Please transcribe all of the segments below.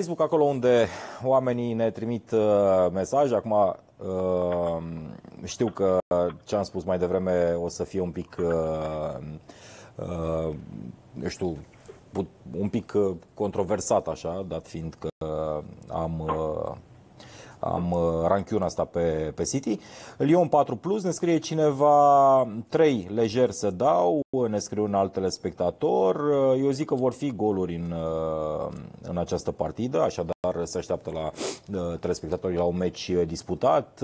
Facebook, acolo unde oamenii ne trimit uh, mesaje. Acum uh, știu că ce am spus mai devreme o să fie un pic, uh, uh, eu știu, un pic uh, controversat așa, dat fiind că am... Uh, am uh, ranchiun asta pe, pe City. Lyon 4 plus, ne scrie cineva 3 lejer să dau, ne scrie un alt telespectator. Uh, eu zic că vor fi goluri în, uh, în această partidă, așadar se așteaptă la telespectatorii la un meci disputat.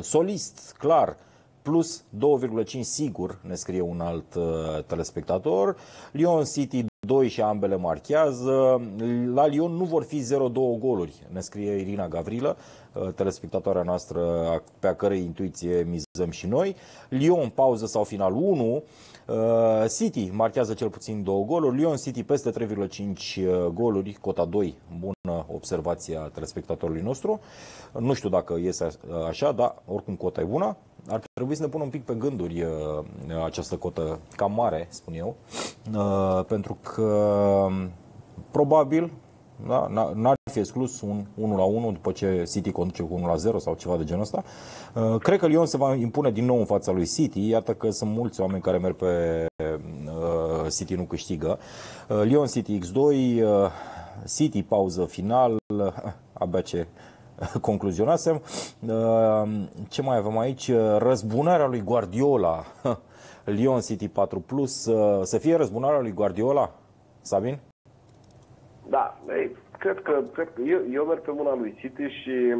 Solist, clar, plus 2,5 sigur, ne scrie un alt telespectator. Lyon City 2 și ambele marchează. La Lyon nu vor fi 0-2 goluri, ne scrie Irina Gavrilă, uh, telespectatoarea noastră pe a cărei intuiție mizăm și noi. Lyon, pauză sau final 1. Uh, City marchează cel puțin 2 goluri, Lyon City peste 3,5 uh, goluri, cota 2, bună observația telespectatorului nostru. Nu știu dacă iese așa, dar oricum cota e bună ar trebui să ne punem un pic pe gânduri uh, această cotă cam mare, spun eu, uh, pentru că um, probabil da, n-ar fi exclus un 1 la 1 după ce City conduce cu 1 la 0 sau ceva de genul ăsta. Uh, cred că Lyon se va impune din nou în fața lui City. Iată că sunt mulți oameni care merg pe City nu câștigă. Lyon City X2, City pauză final, abia ce concluzionasem. Ehm, ce mai avem aici? Răzbunarea lui Guardiola. Lyon City 4 Plus. Să fie răzbunarea lui Guardiola, Sabin? Da, ei, cred că, cred că eu, eu merg pe mâna lui City și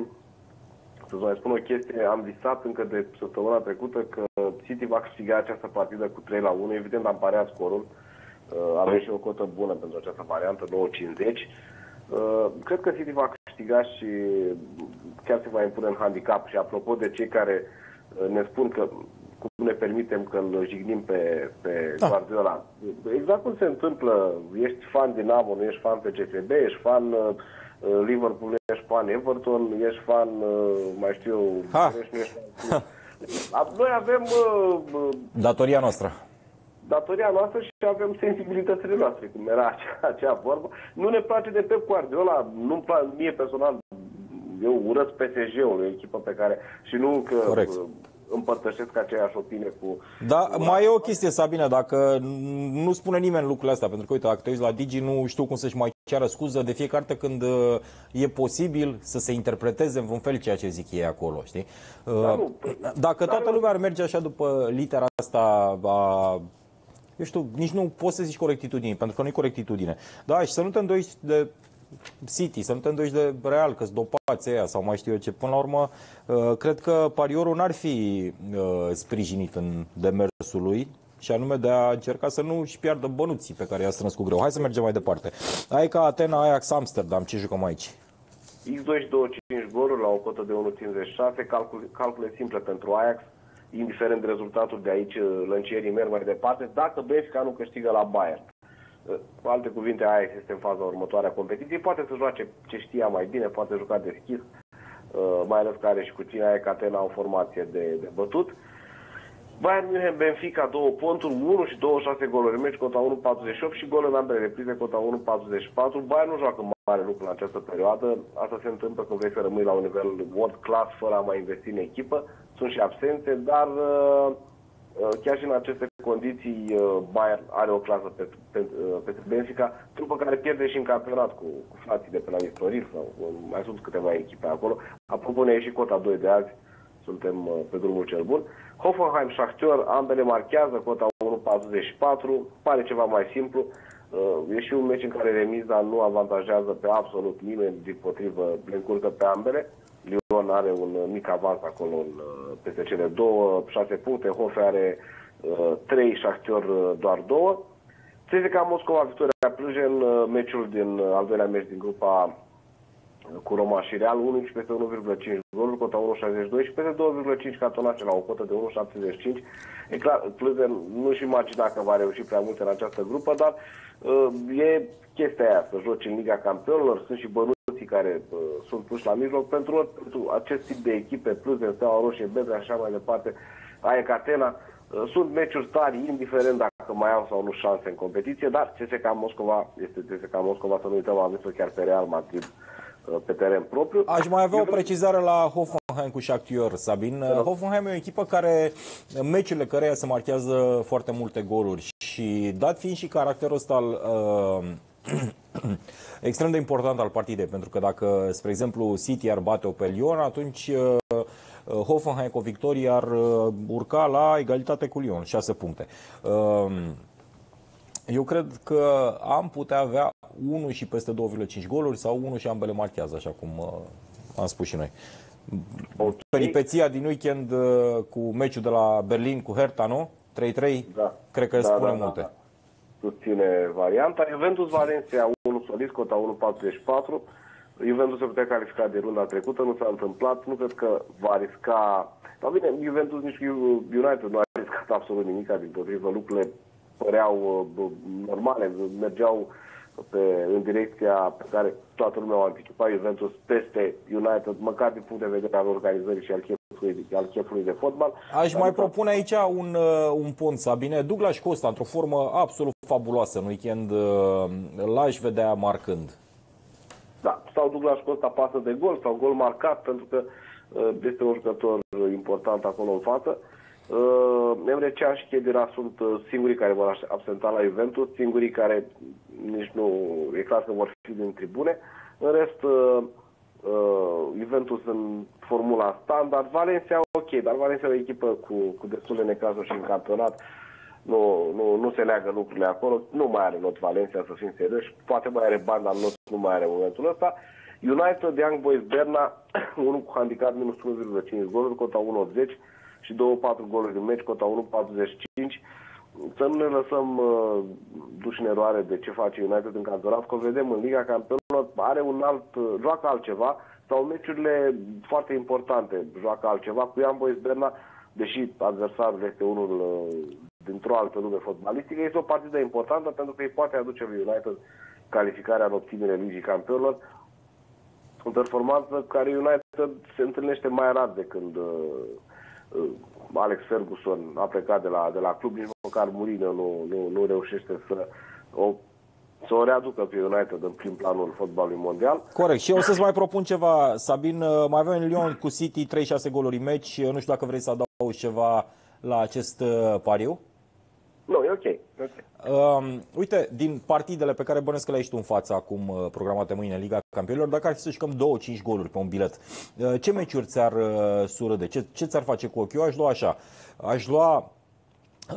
să mai spun o chestie, am visat încă de săptămâna trecută că City va câștiga această partidă cu 3 la 1, evident am pareat scorul, ehm, avem și o cotă bună pentru această variantă, 9.50. Ehm, cred că City va câștiga și chiar se va impune în handicap. Și apropo de cei care uh, ne spun că cum ne permitem că îl jignim pe, pe da. Guardiola. Exact cum se întâmplă, ești fan Dinamo, nu ești fan pe PCSB, ești fan uh, Liverpool, ești fan Everton, ești fan, uh, mai știu, ha. Ești, nu ești fan. Noi avem... Uh, uh Datoria noastră datoria noastră și avem sensibilitățile noastre, cum era acea, acea vorbă. Nu ne place de eu Guardiola, nu place mie personal, eu urăsc PSG-ul, o echipă pe care și nu că Corect. Uh, împărtășesc aceeași opinie cu... Da, cu mai e o chestie, Sabine, dacă nu spune nimeni lucrurile astea, pentru că, uite, dacă te uiți la Digi, nu știu cum să-și mai ceară scuză de fiecare dată când uh, e posibil să se interpreteze în vreun fel ceea ce zic ei acolo, știi? Da, nu, uh, păi, Dacă toată lumea ar merge așa după litera asta a eu știu, nici nu poți să zici corectitudine, pentru că nu e corectitudine. Da, și să nu te îndoiești de City, să nu te îndoiești de Real, că s dopați aia sau mai știu eu ce. Până la urmă, uh, cred că pariorul n-ar fi uh, sprijinit în demersul lui, și anume de a încerca să nu și piardă bănuții pe care i-a strâns cu greu. Hai să mergem mai departe. Ai ca Atena, Ajax, Amsterdam, ce jucăm aici? X2 și 25 goluri la o cotă de 1,56, calcule, calcule simple pentru Ajax, indiferent de rezultatul de aici, uh, lăncierii merg mai departe, dacă BFK nu câștigă la Bayern. Uh, cu alte cuvinte, aia este în faza următoare a competiției, poate să joace ce știa mai bine, poate juca deschis, uh, mai ales care și cu cine aia Catena, o formație de, de bătut. Bayern München, Benfica, două ponturi, 1 și 26 goluri meci, cota 1.48 și gol în ambele reprize, cota 1.44. Bayern nu joacă mare lucru în această perioadă. Asta se întâmplă când vrei să rămâi la un nivel world class fără a mai investi în echipă sunt și absente, dar uh, uh, chiar și în aceste condiții uh, Bayern are o clasă pe, pe, Benfica, trupă care pierde și în campionat cu, cu frații de pe la Istoril sau mai sunt câteva echipe acolo. Apropo, ne și cota 2 de azi, suntem pe drumul cel bun. Hoffenheim, Schachter, ambele marchează cota 1.44, pare ceva mai simplu. E și un meci în care remiza nu avantajează pe absolut nimeni, din potrivă le încurcă pe ambele. Lyon are un mic avans acolo în peste cele două, șase puncte, Hofe are uh, trei, și uh, doar două. Țezica Moscova, Victoria Plujen, uh, meciul din, uh, al doilea meci din grupa cu Roma și Real, 1 peste 1,5 goluri cota 1,62 și peste 2,5 catonace la o cotă de 1,75. E clar, Plâze nu-și imagina că va reuși prea mult în această grupă, dar uh, e chestia aia, să joci în Liga Campionilor, sunt și bănuții care uh, sunt puși la mijloc pentru, pentru acest tip de echipe, Plâze, Steaua Roșie, Bedre, așa mai departe, Aia Catena, uh, sunt meciuri tari, indiferent dacă mai au sau nu șanse în competiție, dar CSKA Moscova este CSKA Moscova, să nu uităm, a chiar pe Real Madrid Uh, pe teren propriu. Aș mai avea Eu o precizare la Hoffenheim cu Shakhtar, Sabin. Da. Hoffenheim e o echipă care, în meciurile căreia se marchează foarte multe goluri și dat fiind și caracterul ăsta al uh, extrem de important al partidei, pentru că dacă, spre exemplu, City ar bate Lyon, atunci uh, uh Hoffenheim cu victorie ar uh, urca la egalitate cu Lyon, 6 puncte. Uh, eu cred că am putea avea 1 și peste 2,5 goluri sau 1 și ambele marchează, așa cum uh, am spus și noi. Okay. Peripeția din weekend uh, cu meciul de la Berlin cu Hertha, nu? 3-3? Da. Cred că da, spune da, da, multe. Da. Susține varianta. Juventus Valencia 1 cota 1 44. Juventus se putea califica de runda trecută, nu s-a întâmplat. Nu cred că va risca... Dar bine, Juventus nici United nu a riscat absolut nimic, din potrivă lucrurile păreau normale, mergeau pe, în direcția pe care toată lumea o anticipa Juventus peste United, măcar din punct de vedere al organizării și al chefului, al chefului de fotbal. Aș mai propune aici un, uh, un pont, Sabine. Douglas Costa, într-o formă absolut fabuloasă în weekend, uh, l-aș vedea marcând. Da, sau Douglas Costa pasă de gol, sau gol marcat, pentru că uh, este un jucător important acolo în față. Cea și Chedira sunt uh, singurii care vor absenta la Juventus, singurii care nici nu e clar că vor fi din tribune. În rest, uh, uh, Juventus în formula standard, Valencia ok, dar Valencia e o echipă cu, cu de necazuri și în campionat. Nu, nu, nu se leagă lucrurile acolo, nu mai are not Valencia, să fim serioși, poate mai are bani, dar not nu mai are momentul ăsta. United, Young Boys, Berna, unul cu handicap minus 1,5 goluri cota 1,80 și 2-4 goluri în meci, cota 1-45. Să nu ne lăsăm uh, duși în eroare de ce face United în campionat, că o vedem în Liga Campionilor, are un alt, uh, joacă altceva, sau meciurile foarte importante, joacă altceva. Cu Ian Boys Berna, deși adversarul este unul uh, dintr-o altă lume fotbalistică, este o partidă importantă pentru că îi poate aduce lui United calificarea în obținere Ligii Campionilor, o performanță care United se întâlnește mai rar de când uh, Uh, Alex Ferguson a plecat de la, de la club, nici măcar Mourinho nu, nu, nu reușește să o, să o readucă pe United în prim planul fotbalului mondial. Corect. Și eu să-ți mai propun ceva, Sabin. Uh, mai avem Lyon cu City, 3-6 goluri în meci. Uh, nu știu dacă vrei să adaugi ceva la acest pariu. Nu, e ok. okay. Uh, uite, din partidele pe care bănesc că le-ai tu în față acum, uh, programate mâine Liga Campionilor, dacă ar fi să jucăm 2-5 goluri pe un bilet, uh, ce meciuri ți-ar uh, surâde? Ce, ce ți-ar face cu ochiul? Eu aș lua așa. Aș lua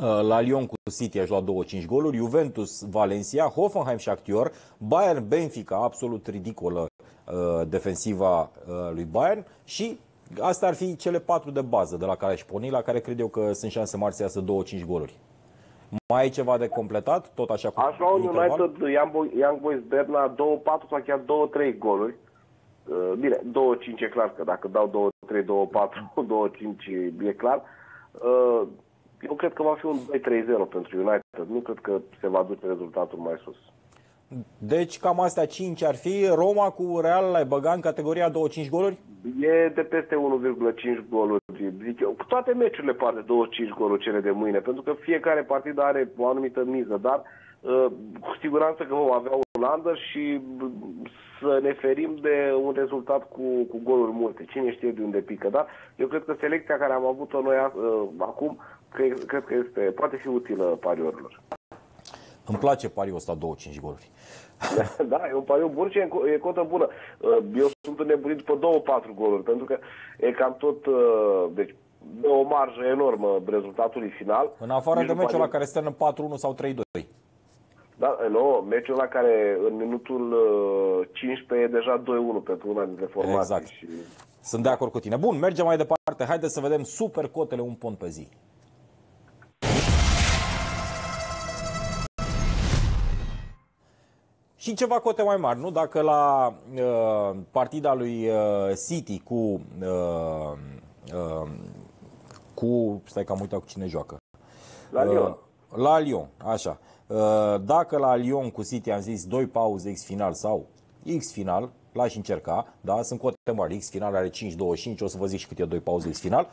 uh, la Lyon cu City aș lua 2-5 goluri, Juventus, Valencia, Hoffenheim și Actior, Bayern, Benfica, absolut ridicolă uh, defensiva uh, lui Bayern și astea ar fi cele patru de bază de la care aș porni, la care cred eu că sunt șanse mari să iasă 2-5 goluri. Mai e ceva de completat, tot așa cu Așa un United, Young Boys Berna, 2-4 sau chiar 2-3 goluri. Uh, bine, 2-5 e clar, că dacă dau 2-3, 2-4, 2-5 e clar. Uh, eu cred că va fi un 2-3-0 pentru United. Nu cred că se va duce rezultatul mai sus. Deci cam astea 5 ar fi. Roma cu Real l-ai în categoria 25 goluri? E de peste 1,5 goluri. Zic eu, toate meciurile par de 25 goluri cele de mâine, pentru că fiecare partidă are o anumită miză, dar uh, cu siguranță că vom avea un under și uh, să ne ferim de un rezultat cu, cu goluri multe. Cine știe de unde pică, dar eu cred că selecția care am avut-o noi uh, acum, cred, cred că este, poate fi utilă pariorilor. Îmi place pariul ăsta 2-5 goluri. da, e un pariu bun și e cotă bună. Uh, eu sunt nebunit pe 2-4 goluri, pentru că e cam tot... Uh, deci, de o marjă enormă rezultatului final. În afară deci de meciul la care se în 4-1 sau 3-2. Da, nu, meciul la care în minutul 15 uh, e deja 2-1 pentru una dintre formații. Exact. Și... Sunt de acord cu tine. Bun, mergem mai departe. Haideți să vedem super cotele un pont pe zi. și ceva cote mai mari, nu? Dacă la uh, partida lui uh, City cu uh, uh, cu stai că am uitat cu cine joacă. La uh, Lyon. la Lyon, așa. Uh, dacă la Lyon cu City am zis 2 pauze X final sau X final, l-aș încerca, da, sunt cote mari. X final are 5-25, o să vă zic și cât e 2 pauze X final.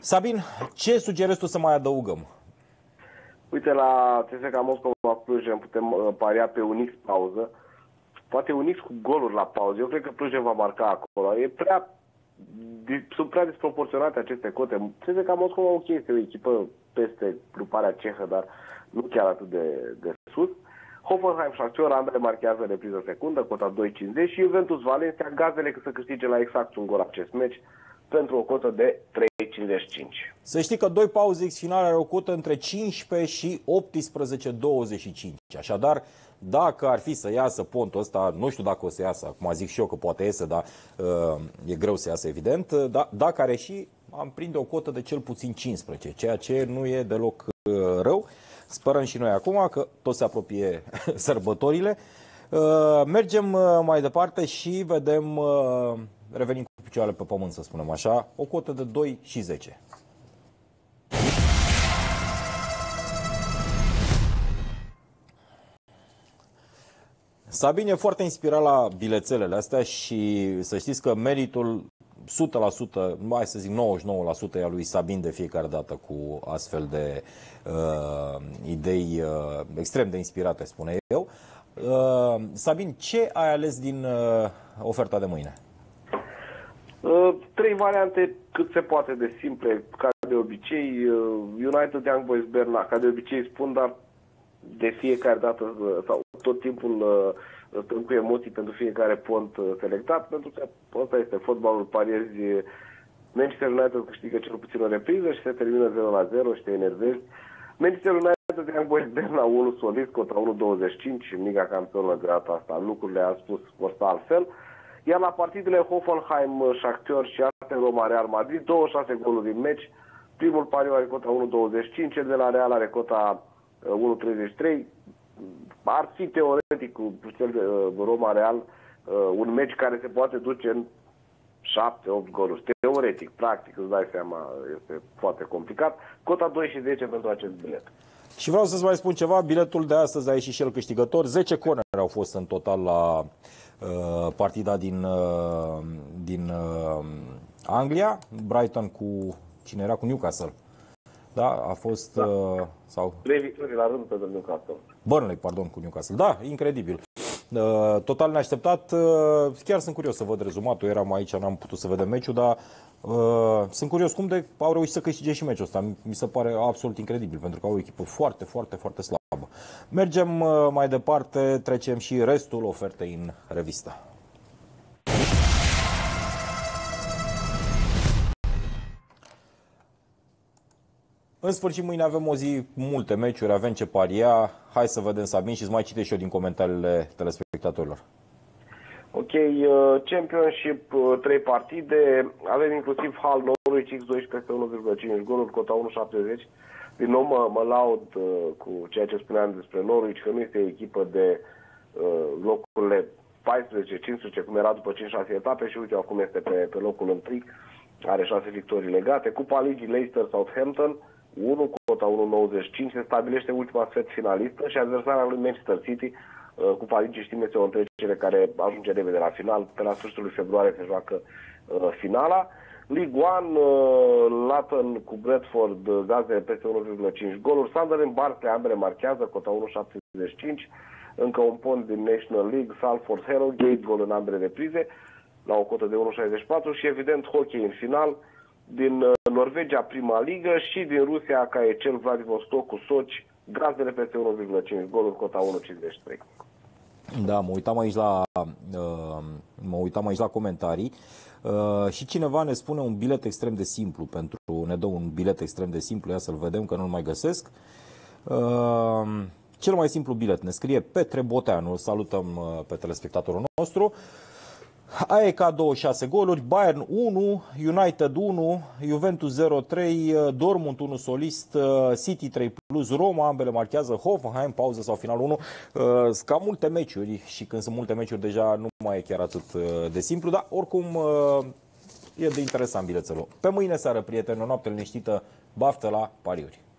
Sabin, ce sugerezi tu să mai adăugăm? Uite, la TSK Moscova Plujem putem uh, paria pe un X pauză. Poate un X cu goluri la pauză. Eu cred că Plujem va marca acolo. E prea, sunt prea disproporționate aceste cote. TSK Moscova, ok, este o echipă peste gruparea cehă, dar nu chiar atât de, de sus. Hoffenheim Acțior, ambele marchează repriză secundă, cota 2.50 și Juventus Valencia, gazele că să câștige la exact un gol acest meci pentru o cotă de 3,55. Să știi că doi pauze X finale are o cotă între 15 și 18,25. Așadar, dacă ar fi să iasă pontul ăsta, nu știu dacă o să iasă, acum zic și eu că poate iese, dar uh, e greu să iasă evident, uh, dar dacă are și, am prinde o cotă de cel puțin 15, ceea ce nu e deloc uh, rău. Sperăm și noi acum că tot se apropie sărbătorile. Uh, mergem uh, mai departe și vedem, uh, revenim picioarele pe pământ, să spunem așa, o cotă de 2 și 10. Sabin e foarte inspirat la bilețelele astea și să știți că meritul 100%, mai să zic 99% e a lui Sabin de fiecare dată cu astfel de uh, idei uh, extrem de inspirate, spune eu. Uh, Sabin, ce ai ales din uh, oferta de mâine? Uh, trei variante cât se poate de simple, ca de obicei. Uh, United Young Boys Berna, ca de obicei spun, dar de fiecare dată uh, sau tot timpul stăm cu emoții pentru fiecare pont selectat, pentru că ăsta este fotbalul, pariezi Manchester United câștigă cel puțin o repriză și se termină 0 la 0 și te enervezi. Manchester United Young Boys Berna 1 solid contra 25 în Liga Campionă de data asta. Lucrurile a spus vor sta altfel. Uh, iar la partidele Hoffenheim, Shakhtar și Arte Roma Real Madrid, 26 goluri din meci. Primul pariu are cota 1.25, cel de la Real are cota 1.33. Uh, Ar fi teoretic cu cel de uh, Roma Real uh, un meci care se poate duce în 7-8 goluri. Teoretic, practic, îți dai seama, este foarte complicat. Cota 2 și 10 pentru acest bilet. Și vreau să-ți mai spun ceva, biletul de astăzi a ieșit și el câștigător. 10 corneri au fost în total la Uh, partida din, uh, din uh, Anglia, Brighton cu cine era cu Newcastle. Da, a fost... Da. Uh, sau... Trei victorii la rând pentru Newcastle. Burnley, pardon, cu Newcastle. Da, incredibil. Uh, total neașteptat. Uh, chiar sunt curios să văd rezumatul. Eram aici, n-am putut să vedem meciul, dar uh, sunt curios cum de au reușit să câștige și meciul ăsta. Mi se pare absolut incredibil, pentru că au o echipă foarte, foarte, foarte slabă. Mergem uh, mai departe, trecem și restul ofertei în revistă. În sfârșit, mâine avem o zi multe meciuri, avem ce paria. Hai să vedem, Sabin, și îți mai citești eu din comentariile telespectatorilor. Ok, uh, Championship, uh, trei partide, avem inclusiv Hal Norwich, X12 peste 1,5 goluri, cota 1,70. Din nou mă, mă laud uh, cu ceea ce spuneam despre Norwich, că nu este o echipă de uh, locurile 14-15, cum era după 5-6 etape și uite, acum este pe, pe locul întâi, are 6 victorii legate. Cupa Ligii Leicester Southampton, 1 cu cota 1.95, se stabilește ultima sfert finalistă și adversarea lui Manchester City, uh, Cupa Ligii știm este o întrecere care ajunge repede la final, pe la sfârșitul lui februarie se joacă uh, finala. League One, uh, Latin cu Bradford, uh, gaze peste 1,5 goluri. Sunderland, Barclay, ambele marchează, cota 1,75. Încă un pont din National League, Salford, Harrogate, gol în ambele reprize, la o cotă de 1,64 și evident hockey în final din uh, Norvegia prima ligă și din Rusia ca e cel Vladivostok cu Soci, gazdele peste 1,5 goluri, cota 1,53. Da, mă uitam aici la, uh, mă uitam aici la comentarii uh, și cineva ne spune un bilet extrem de simplu pentru, ne dă un bilet extrem de simplu, ia să-l vedem că nu-l mai găsesc. Uh, cel mai simplu bilet ne scrie Petre Boteanu, salutăm pe telespectatorul nostru. AEK 26 goluri, Bayern 1, United 1, Juventus 0-3, Dortmund 1 solist, uh, City 3 plus Roma, ambele marchează Hoffenheim, pauză sau final 1. Uh, sunt cam multe meciuri și când sunt multe meciuri deja nu mai e chiar atât uh, de simplu, dar oricum e de interesant bilețelul. Pe mâine seară, prieteni, o noapte liniștită, baftă la pariuri.